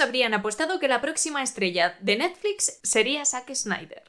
habrían apostado que la próxima estrella de Netflix sería Zack Snyder.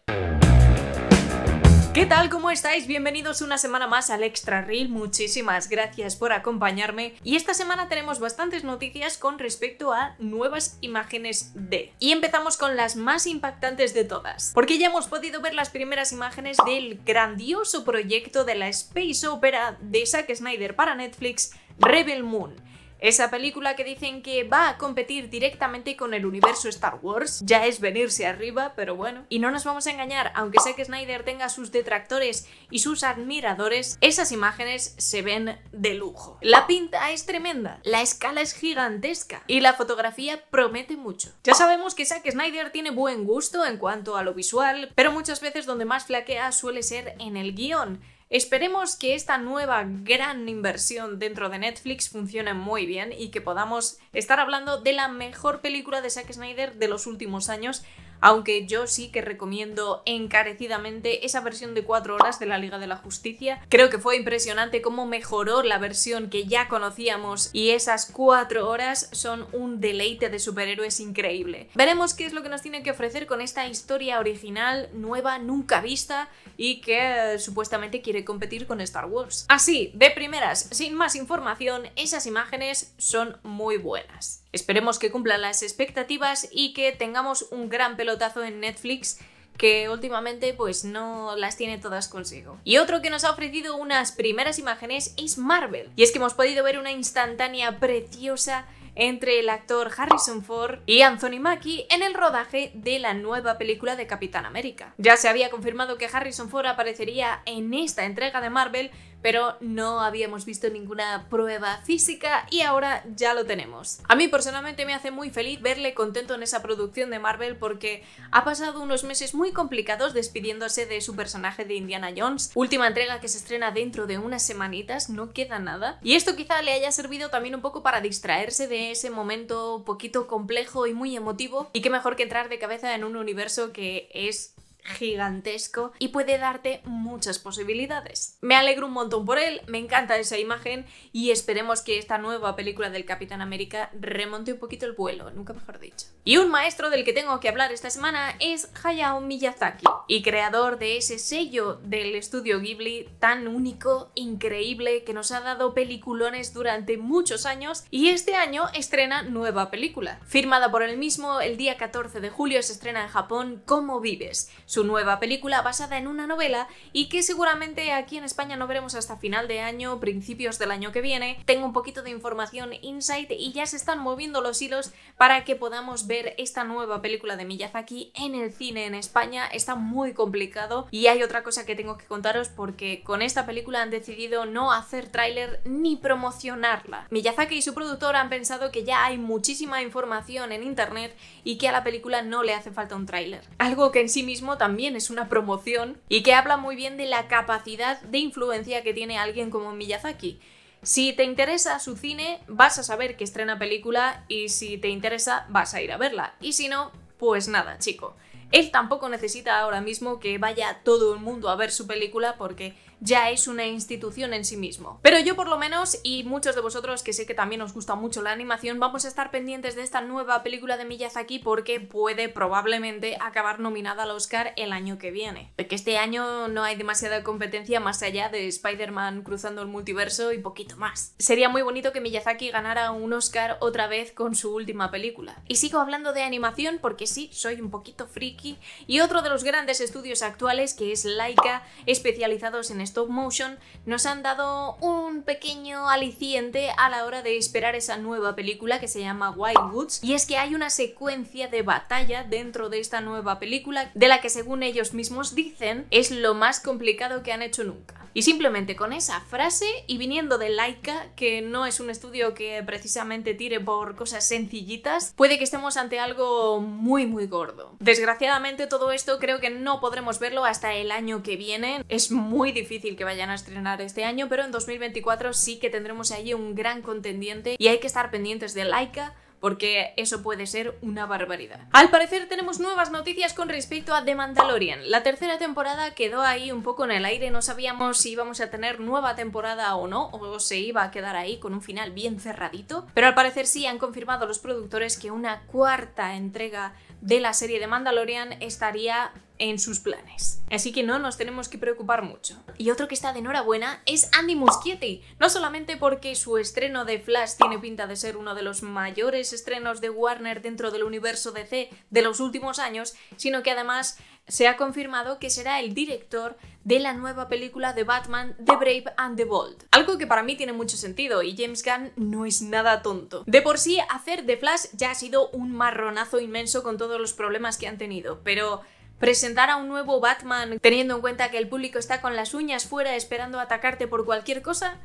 ¿Qué tal? ¿Cómo estáis? Bienvenidos una semana más al Extra Reel. Muchísimas gracias por acompañarme. Y esta semana tenemos bastantes noticias con respecto a nuevas imágenes de. Y empezamos con las más impactantes de todas. Porque ya hemos podido ver las primeras imágenes del grandioso proyecto de la Space Opera de Zack Snyder para Netflix, Rebel Moon esa película que dicen que va a competir directamente con el universo Star Wars ya es venirse arriba, pero bueno. Y no nos vamos a engañar, aunque sé que Snyder tenga sus detractores y sus admiradores, esas imágenes se ven de lujo. La pinta es tremenda, la escala es gigantesca y la fotografía promete mucho. Ya sabemos que Zack Snyder tiene buen gusto en cuanto a lo visual, pero muchas veces donde más flaquea suele ser en el guión. Esperemos que esta nueva gran inversión dentro de Netflix funcione muy bien y que podamos estar hablando de la mejor película de Zack Snyder de los últimos años aunque yo sí que recomiendo encarecidamente esa versión de 4 horas de la Liga de la Justicia. Creo que fue impresionante cómo mejoró la versión que ya conocíamos y esas 4 horas son un deleite de superhéroes increíble. Veremos qué es lo que nos tiene que ofrecer con esta historia original, nueva, nunca vista y que eh, supuestamente quiere competir con Star Wars. Así, de primeras, sin más información, esas imágenes son muy buenas. Esperemos que cumplan las expectativas y que tengamos un gran pelotazo en Netflix que últimamente pues no las tiene todas consigo. Y otro que nos ha ofrecido unas primeras imágenes es Marvel. Y es que hemos podido ver una instantánea preciosa entre el actor Harrison Ford y Anthony Mackie en el rodaje de la nueva película de Capitán América. Ya se había confirmado que Harrison Ford aparecería en esta entrega de Marvel, pero no habíamos visto ninguna prueba física y ahora ya lo tenemos. A mí personalmente me hace muy feliz verle contento en esa producción de Marvel porque ha pasado unos meses muy complicados despidiéndose de su personaje de Indiana Jones, última entrega que se estrena dentro de unas semanitas, no queda nada. Y esto quizá le haya servido también un poco para distraerse de ese momento un poquito complejo y muy emotivo y qué mejor que entrar de cabeza en un universo que es gigantesco y puede darte muchas posibilidades. Me alegro un montón por él, me encanta esa imagen y esperemos que esta nueva película del Capitán América remonte un poquito el vuelo, nunca mejor dicho. Y un maestro del que tengo que hablar esta semana es Hayao Miyazaki y creador de ese sello del estudio Ghibli tan único, increíble, que nos ha dado peliculones durante muchos años y este año estrena nueva película. Firmada por él mismo, el día 14 de julio se estrena en Japón Cómo vives, su nueva película basada en una novela y que seguramente aquí en España no veremos hasta final de año, principios del año que viene. Tengo un poquito de información insight y ya se están moviendo los hilos para que podamos ver esta nueva película de Miyazaki en el cine en España. Está muy complicado y hay otra cosa que tengo que contaros porque con esta película han decidido no hacer tráiler ni promocionarla. Miyazaki y su productor han pensado que ya hay muchísima información en internet y que a la película no le hace falta un tráiler. Algo que en sí mismo también es una promoción y que habla muy bien de la capacidad de influencia que tiene alguien como Miyazaki. Si te interesa su cine, vas a saber que estrena película y si te interesa, vas a ir a verla. Y si no, pues nada, chico. Él tampoco necesita ahora mismo que vaya todo el mundo a ver su película porque ya es una institución en sí mismo. Pero yo por lo menos, y muchos de vosotros que sé que también os gusta mucho la animación, vamos a estar pendientes de esta nueva película de Miyazaki porque puede probablemente acabar nominada al Oscar el año que viene. Porque este año no hay demasiada competencia más allá de Spider-Man cruzando el multiverso y poquito más. Sería muy bonito que Miyazaki ganara un Oscar otra vez con su última película. Y sigo hablando de animación porque sí, soy un poquito freak y otro de los grandes estudios actuales que es Laika, especializados en stop motion, nos han dado un pequeño aliciente a la hora de esperar esa nueva película que se llama White Woods y es que hay una secuencia de batalla dentro de esta nueva película de la que según ellos mismos dicen es lo más complicado que han hecho nunca. Y simplemente con esa frase y viniendo de Laika, que no es un estudio que precisamente tire por cosas sencillitas, puede que estemos ante algo muy muy gordo. Desgraciadamente desgraciadamente todo esto creo que no podremos verlo hasta el año que viene. Es muy difícil que vayan a estrenar este año, pero en 2024 sí que tendremos allí un gran contendiente y hay que estar pendientes de Laika porque eso puede ser una barbaridad. Al parecer tenemos nuevas noticias con respecto a The Mandalorian. La tercera temporada quedó ahí un poco en el aire, no sabíamos si íbamos a tener nueva temporada o no, o se iba a quedar ahí con un final bien cerradito, pero al parecer sí han confirmado los productores que una cuarta entrega de la serie de Mandalorian estaría en sus planes. Así que no nos tenemos que preocupar mucho. Y otro que está de enhorabuena es Andy Muschietti, no solamente porque su estreno de Flash tiene pinta de ser uno de los mayores estrenos de Warner dentro del universo DC de los últimos años, sino que además se ha confirmado que será el director de la nueva película de Batman, The Brave and the Bold. Algo que para mí tiene mucho sentido y James Gunn no es nada tonto. De por sí, hacer The Flash ya ha sido un marronazo inmenso con todos los problemas que han tenido, pero presentar a un nuevo Batman teniendo en cuenta que el público está con las uñas fuera esperando atacarte por cualquier cosa,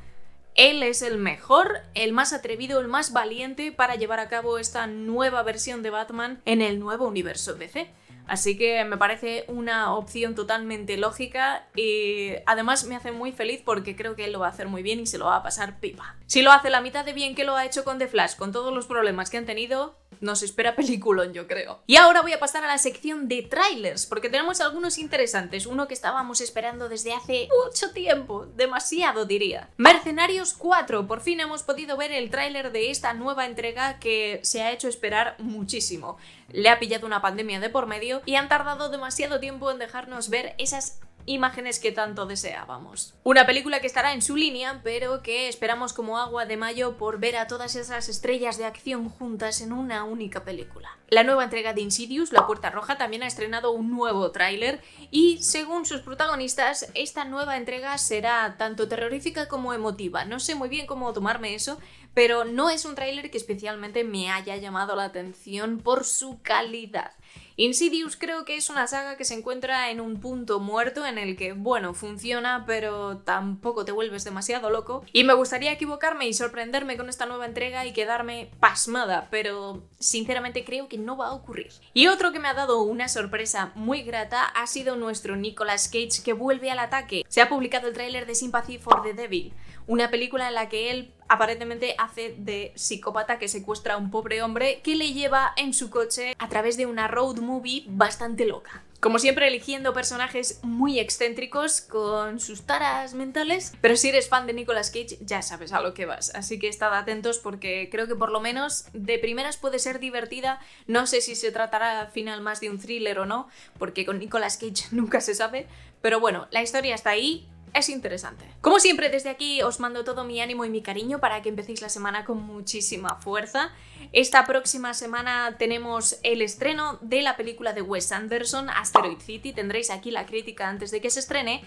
él es el mejor, el más atrevido, el más valiente para llevar a cabo esta nueva versión de Batman en el nuevo universo DC. Así que me parece una opción totalmente lógica y además me hace muy feliz porque creo que él lo va a hacer muy bien y se lo va a pasar pipa. Si lo hace la mitad de bien que lo ha hecho con The Flash, con todos los problemas que han tenido, nos espera peliculón, yo creo. Y ahora voy a pasar a la sección de trailers, porque tenemos algunos interesantes. Uno que estábamos esperando desde hace mucho tiempo, demasiado diría. Mercenarios 4, por fin hemos podido ver el tráiler de esta nueva entrega que se ha hecho esperar muchísimo. Le ha pillado una pandemia de por medio y han tardado demasiado tiempo en dejarnos ver esas imágenes que tanto deseábamos. Una película que estará en su línea, pero que esperamos como agua de mayo por ver a todas esas estrellas de acción juntas en una única película. La nueva entrega de Insidious, La Puerta Roja, también ha estrenado un nuevo tráiler y, según sus protagonistas, esta nueva entrega será tanto terrorífica como emotiva. No sé muy bien cómo tomarme eso, pero no es un tráiler que especialmente me haya llamado la atención por su calidad. Insidious creo que es una saga que se encuentra en un punto muerto en el que, bueno, funciona, pero tampoco te vuelves demasiado loco. Y me gustaría equivocarme y sorprenderme con esta nueva entrega y quedarme pasmada, pero sinceramente creo que no va a ocurrir. Y otro que me ha dado una sorpresa muy grata ha sido nuestro Nicolas Cage que vuelve al ataque. Se ha publicado el tráiler de Sympathy for the Devil, una película en la que él aparentemente hace de psicópata que secuestra a un pobre hombre que le lleva en su coche a través de una road movie bastante loca. Como siempre, eligiendo personajes muy excéntricos con sus taras mentales. Pero si eres fan de Nicolas Cage, ya sabes a lo que vas. Así que estad atentos porque creo que por lo menos de primeras puede ser divertida. No sé si se tratará al final más de un thriller o no, porque con Nicolas Cage nunca se sabe. Pero bueno, la historia está ahí es interesante. Como siempre, desde aquí os mando todo mi ánimo y mi cariño para que empecéis la semana con muchísima fuerza. Esta próxima semana tenemos el estreno de la película de Wes Anderson, Asteroid City. Tendréis aquí la crítica antes de que se estrene.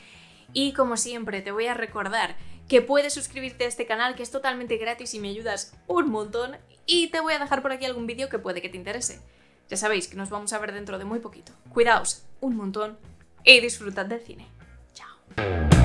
Y como siempre, te voy a recordar que puedes suscribirte a este canal, que es totalmente gratis y me ayudas un montón. Y te voy a dejar por aquí algún vídeo que puede que te interese. Ya sabéis que nos vamos a ver dentro de muy poquito. Cuidaos un montón y disfrutad del cine. Chao.